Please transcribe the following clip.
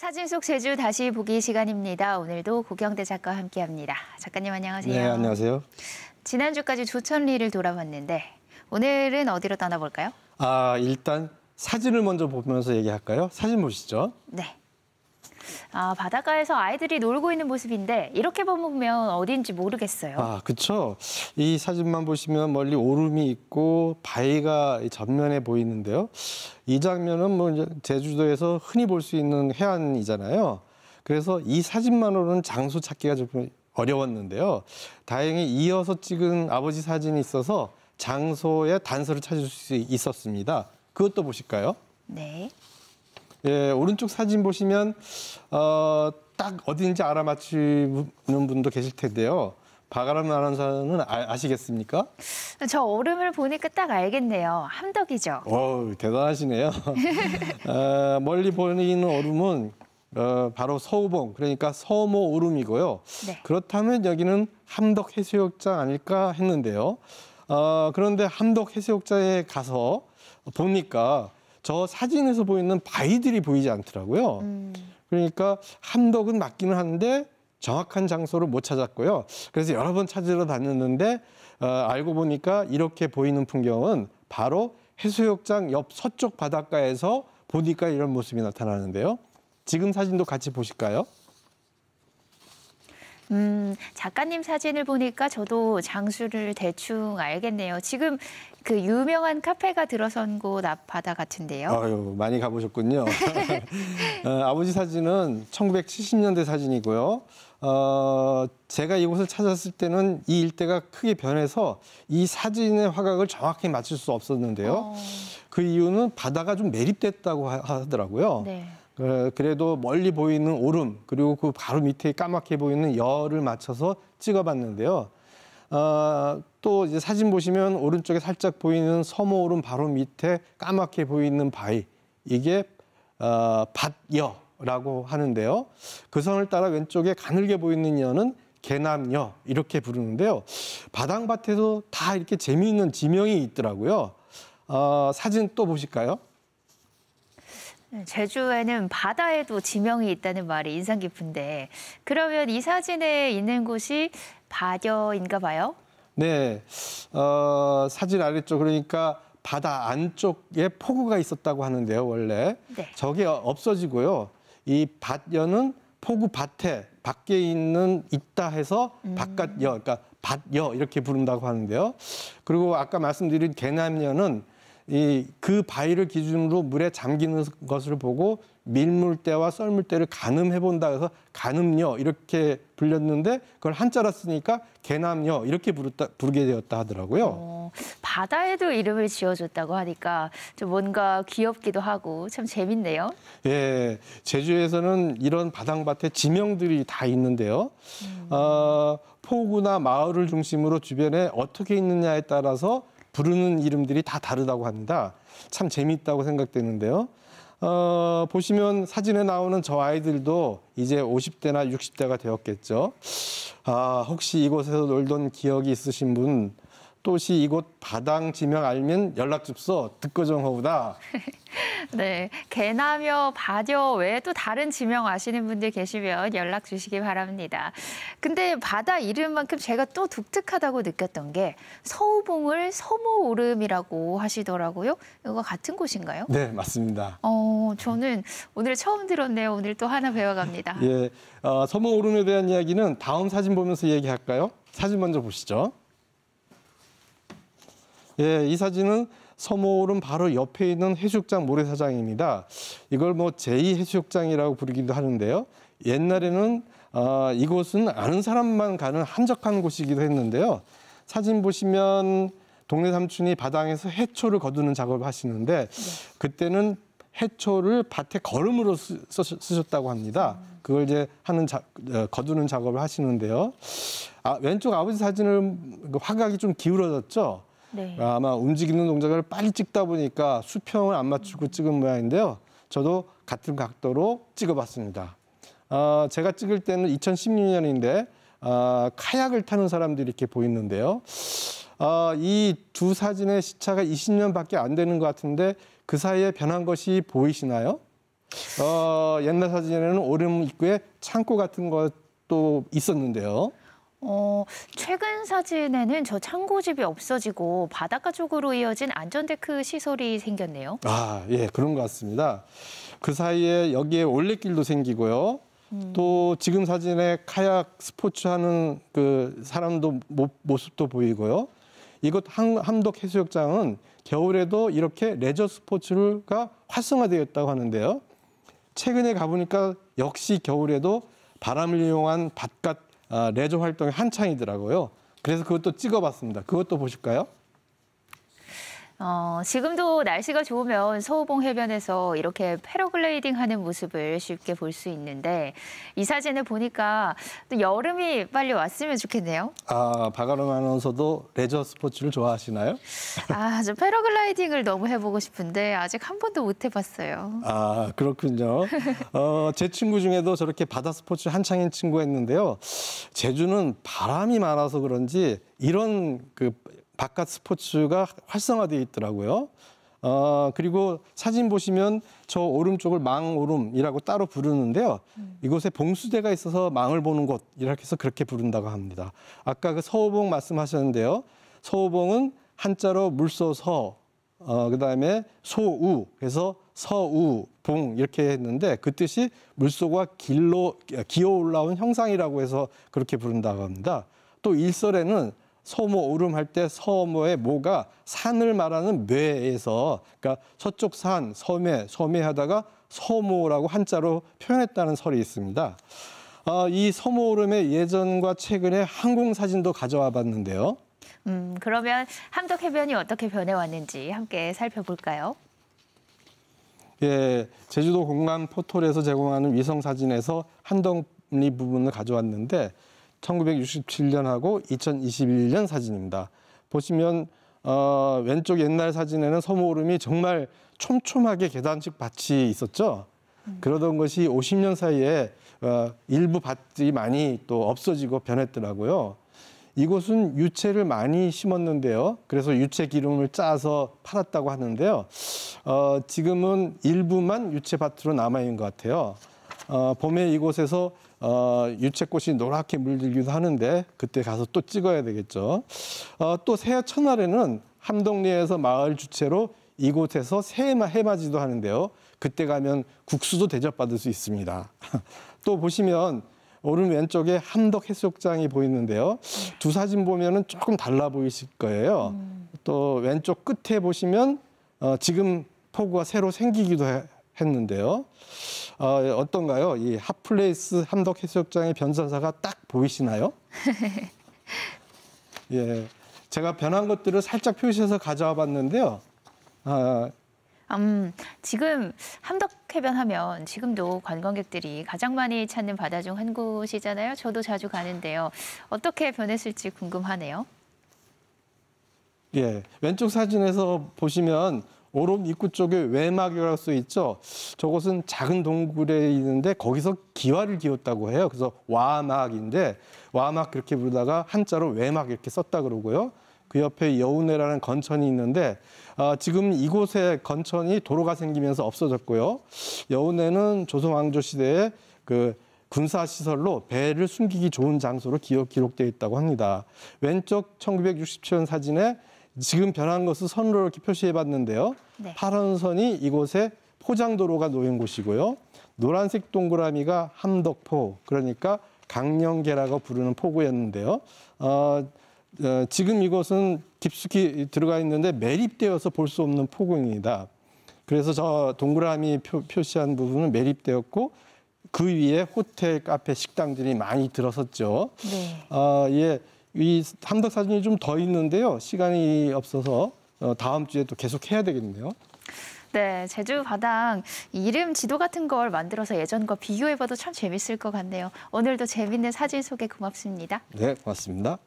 사진 속 제주 다시 보기 시간입니다. 오늘도 고경대 작가와 함께합니다. 작가님 안녕하세요. 네, 안녕하세요. 지난주까지 조천리를 돌아봤는데 오늘은 어디로 떠나볼까요? 아, 일단 사진을 먼저 보면서 얘기할까요? 사진 보시죠. 네. 아, 바닷가에서 아이들이 놀고 있는 모습인데 이렇게 보면 어딘지 모르겠어요. 아, 그렇죠. 이 사진만 보시면 멀리 오름이 있고 바위가 전면에 보이는데요. 이 장면은 뭐 제주도에서 흔히 볼 수 있는 해안이잖아요. 그래서 이 사진만으로는 장소 찾기가 조금 어려웠는데요. 다행히 이어서 찍은 아버지 사진이 있어서 장소의 단서를 찾을 수 있었습니다. 그것도 보실까요? 네. 예, 오른쪽 사진 보시면 어, 딱 어딘지 알아맞히는 분도 계실 텐데요. 바가람 아나운서는 아, 시겠습니까 저 얼음을 보니까 딱 알겠네요. 함덕이죠. 어 대단하시네요. 어, 멀리 보이는 얼음은 어, 바로 서우봉, 그러니까 서모 얼음이고요. 네. 그렇다면 여기는 함덕 해수욕장 아닐까 했는데요. 어, 그런데 함덕 해수욕장에 가서 보니까 저 사진에서 보이는 바위들이 보이지 않더라고요. 음. 그러니까 함덕은 맞기는 한데 정확한 장소를 못 찾았고요. 그래서 여러 번 찾으러 다녔는데 어, 알고 보니까 이렇게 보이는 풍경은 바로 해수욕장 옆 서쪽 바닷가에서 보니까 이런 모습이 나타나는데요. 지금 사진도 같이 보실까요? 음, 작가님 사진을 보니까 저도 장수를 대충 알겠네요. 지금 그 유명한 카페가 들어선 곳 앞바다 같은데요. 아유, 많이 가보셨군요. 어, 아버지 사진은 1970년대 사진이고요. 어, 제가 이곳을 찾았을 때는 이 일대가 크게 변해서 이 사진의 화각을 정확히 맞출 수 없었는데요. 어... 그 이유는 바다가 좀 매립됐다고 하, 더라고요 네. 어, 그래도 멀리 보이는 오름 그리고 그 바로 밑에 까맣게 보이는 열을 맞춰서 찍어봤는데요. 어, 또 이제 사진 보시면 오른쪽에 살짝 보이는 섬호 오름 바로 밑에 까맣게 보이는 바위 이게 어, 밭여라고 하는데요. 그 선을 따라 왼쪽에 가늘게 보이는 여는 개남여 이렇게 부르는데요. 바당밭에도 다 이렇게 재미있는 지명이 있더라고요. 어, 사진 또 보실까요? 네, 제주에는 바다에도 지명이 있다는 말이 인상 깊은데 그러면 이 사진에 있는 곳이 바려인가 봐요? 네, 어, 사진 아래쪽 그러니까 바다 안쪽에 폭우가 있었다고 하는데요, 원래. 네. 저게 없어지고요. 이 밭여는 폭우 밭에 밖에 있는 있다 해서 음. 바깥여, 그러니까 밭여 이렇게 부른다고 하는데요. 그리고 아까 말씀드린 개남여는 이그 바위를 기준으로 물에 잠기는 것을 보고 밀물대와 썰물대를 가늠해 본다 해서 가늠녀 이렇게 불렸는데 그걸 한자로 쓰니까 개남녀 이렇게 부르다, 부르게 되었다 하더라고요. 어, 바다에도 이름을 지어줬다고 하니까 좀 뭔가 귀엽기도 하고 참 재밌네요. 예, 제주에서는 이런 바닥밭에 지명들이 다 있는데요. 음. 어, 포구나 마을을 중심으로 주변에 어떻게 있느냐에 따라서 부르는 이름들이 다 다르다고 합니다. 참 재미있다고 생각되는데요. 어, 보시면 사진에 나오는 저 아이들도 이제 50대나 60대가 되었겠죠. 아, 혹시 이곳에서 놀던 기억이 있으신 분 또시 이곳 바당 지명 알면 연락 줍소 듣거정 허우다. 네, 개나며 바녀 외에 또 다른 지명 아시는 분들 계시면 연락 주시기 바랍니다. 근데 바다 이름만큼 제가 또 독특하다고 느꼈던 게 서우봉을 서모오름이라고 하시더라고요. 이거 같은 곳인가요? 네, 맞습니다. 어, 저는 오늘 처음 들었네요. 오늘 또 하나 배워갑니다. 예, 어, 서모오름에 대한 이야기는 다음 사진 보면서 얘기할까요? 사진 먼저 보시죠. 예, 이 사진은 서모홀은 바로 옆에 있는 해수욕장 모래사장입니다. 이걸 뭐 제2해수욕장이라고 부르기도 하는데요. 옛날에는 아, 이곳은 아는 사람만 가는 한적한 곳이기도 했는데요. 사진 보시면 동네 삼촌이 바닥에서 해초를 거두는 작업을 하시는데 그때는 해초를 밭에 걸음으로 쓰, 셨다고 합니다. 그걸 이제 하는 자, 어, 거두는 작업을 하시는데요. 아, 왼쪽 아버지 사진을 그 화각이 좀 기울어졌죠. 네. 아, 아마 움직이는 동작을 빨리 찍다 보니까 수평을 안 맞추고 찍은 모양인데요. 저도 같은 각도로 찍어봤습니다. 어, 제가 찍을 때는 2016년인데 어, 아, 카약을 타는 사람들이 이렇게 보이는데요. 어, 이두 사진의 시차가 20년밖에 안 되는 것 같은데 그 사이에 변한 것이 보이시나요? 어, 옛날 사진에는 오름 입구에 창고 같은 것도 있었는데요. 어, 최근 사진에는 저 창고집이 없어지고 바닷가 쪽으로 이어진 안전데크 시설이 생겼네요. 아, 예, 그런 것 같습니다. 그 사이에 여기에 올레길도 생기고요. 음. 또 지금 사진에 카약 스포츠 하는 그 사람도 모, 습도 보이고요. 이곳 함덕 해수욕장은 겨울에도 이렇게 레저 스포츠가 활성화되었다고 하는데요. 최근에 가보니까 역시 겨울에도 바람을 이용한 바깥 아, 레저 활동이 한창이더라고요. 그래서 그것도 찍어봤습니다. 그것도 보실까요? 어, 지금도 날씨가 좋으면 서호봉 해변에서 이렇게 패러글라이딩 하는 모습을 쉽게 볼 수 있는데 이 사진을 보니까 또 여름이 빨리 왔으면 좋겠네요. 아, 박아름 아나운서도 레저 스포츠를 좋아하시나요? 아, 저 패러글라이딩을 너무 해보고 싶은데 아직 한 번도 못 해봤어요. 아, 그렇군요. 어, 제 친구 중에도 저렇게 바다 스포츠 한창인 친구가 있는데요. 제주는 바람이 많아서 그런지 이런 그 바깥 스포츠가 활성화되어 있더라고요. 어, 그리고 사진 보시면 저 오름쪽을 망오름이라고 따로 부르는데요. 음. 이곳에 봉수대가 있어서 망을 보는 곳 이렇게 해서 그렇게 부른다고 합니다. 아까 그 서호봉 말씀하셨는데요. 서호봉은 한자로 물소서 어, 그다음에 소우 그래서 서우봉 이렇게 했는데 그 뜻이 물소가 길로 아, 기어 올라온 형상이라고 해서 그렇게 부른다고 합니다. 또 일설에는 서모 오름 할때 서모의 모가 산을 말하는 뇌에서 그러니까 서쪽 산, 섬에, 섬에 하다가 서모라고 한자로 표현했다는 설이 있습니다. 어, 이 서모 오름의 예전과 최근의 항공 사진도 가져와 봤는데요. 음, 그러면 함덕 해변이 어떻게 변해왔는지 함께 살펴볼까요? 예, 제주도 공간 포털에서 제공하는 위성 사진에서 한덕리 부분을 가져왔는데 1967년하고 2021년 사진입니다. 보시면 어, 왼쪽 옛날 사진에는 섬오름이 정말 촘촘하게 계단식 밭이 있었죠. 그러던 것이 50년 사이에 어, 일부 밭이 많이 또 없어지고 변했더라고요. 이곳은 유채를 많이 심었는데요. 그래서 유채 기름을 짜서 팔았다고 하는데요. 어, 지금은 일부만 유채밭으로 남아 있는 것 같아요. 어, 봄에 이곳에서 어, 유채꽃이 노랗게 물들기도 하는데 그때 가서 또 찍어야 되겠죠. 어, 또 새해 첫날에는 함동리에서 마을 주체로 이곳에서 새해마 해맞이도 하는데요. 그때 가면 국수도 대접받을 수 있습니다. 또 보시면 오른 왼쪽에 함덕 해수욕장이 보이는데요. 두 사진 보면은 조금 달라 보이실 거예요. 음. 또 왼쪽 끝에 보시면 어, 지금 포구가 새로 생기기도 해, 했는데요. 어, 어떤가요? 이 핫플레이스 함덕 해수욕장의 변사사가 딱 보이시나요? 예, 제가 변한 것들을 살짝 표시해서 가져와 봤는데요. 아, 음, 지금 함덕해변 하면 지금도 관광객들이 가장 많이 찾는 바다 중 한 곳이잖아요. 저도 자주 가는데요. 어떻게 변했을지 궁금하네요. 예, 왼쪽 사진에서 보시면 오름 입구 쪽에 외막이라고 할 수 있죠. 저곳은 작은 동굴에 있는데 거기서 기와를 기웠다고 해요. 그래서 와막인데 와막 그렇게 부르다가 한자로 외막 이렇게 썼다 그러고요. 그 옆에 여운해라는 건천이 있는데 아, 지금 이곳에 건천이 도로가 생기면서 없어졌고요. 여운해는 조선 왕조 시대에 그 군사 시설로 배를 숨기기 좋은 장소로 기록되어 있다고 합니다. 왼쪽 1967년 사진에 지금 변한 것은선로를 이렇게 표시해봤는데요. 네. 파란 선이 이곳에 포장도로가 놓인 곳이고요. 노란색 동그라미가 함덕포, 그러니까 강령계라고 부르는 포구였는데요. 어, 어, 지금 이곳은 깊숙이 들어가 있는데 매립되어서 볼 수 없는 포구입니다. 그래서 저 동그라미 표, 표시한 부분은 매립되었고 그 위에 호텔, 카페, 식당들이 많이 들어섰죠. 네. 어, 예, 이삼덕 사진이 좀 더 있는데요. 시간이 없어서 어, 다음 주에 또 계속 해야 되겠네요. 네, 제주 바당 이름 지도 같은 걸 만들어서 예전과 비교해봐도 참 재밌을 것 같네요. 오늘도 재밌는 사진 소개 고맙습니다. 네, 고맙습니다.